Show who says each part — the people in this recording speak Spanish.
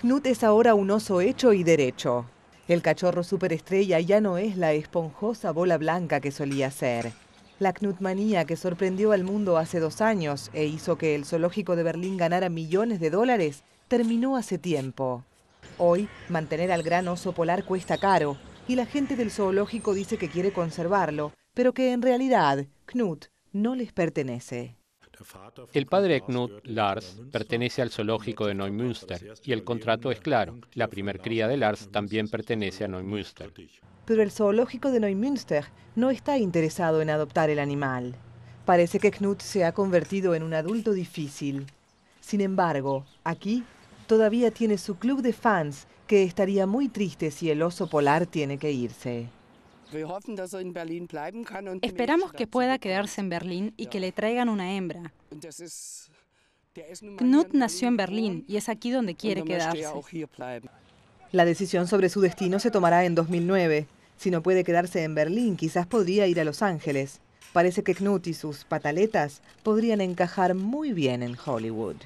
Speaker 1: Knut es ahora un oso hecho y derecho. El cachorro superestrella ya no es la esponjosa bola blanca que solía ser. La Knutmanía que sorprendió al mundo hace dos años e hizo que el zoológico de Berlín ganara millones de dólares terminó hace tiempo. Hoy, mantener al gran oso polar cuesta caro y la gente del zoológico dice que quiere conservarlo, pero que en realidad Knut no les pertenece.
Speaker 2: El padre Knut Lars pertenece al zoológico de Neumünster y el contrato es claro. La primer cría de Lars también pertenece a Neumünster.
Speaker 1: Pero el zoológico de Neumünster no está interesado en adoptar el animal. Parece que Knut se ha convertido en un adulto difícil. Sin embargo, aquí todavía tiene su club de fans que estaría muy triste si el oso polar tiene que irse.
Speaker 3: Er Esperamos que
Speaker 4: pueda quedarse en Berlín y que le traigan una hembra. Knut nació en Berlín y es aquí donde quiere er quedarse.
Speaker 1: La decisión sobre su destino se tomará en 2009. Si no puede quedarse en Berlín, quizás podría ir a Los Ángeles. Parece que Knut y sus pataletas podrían encajar muy bien en Hollywood.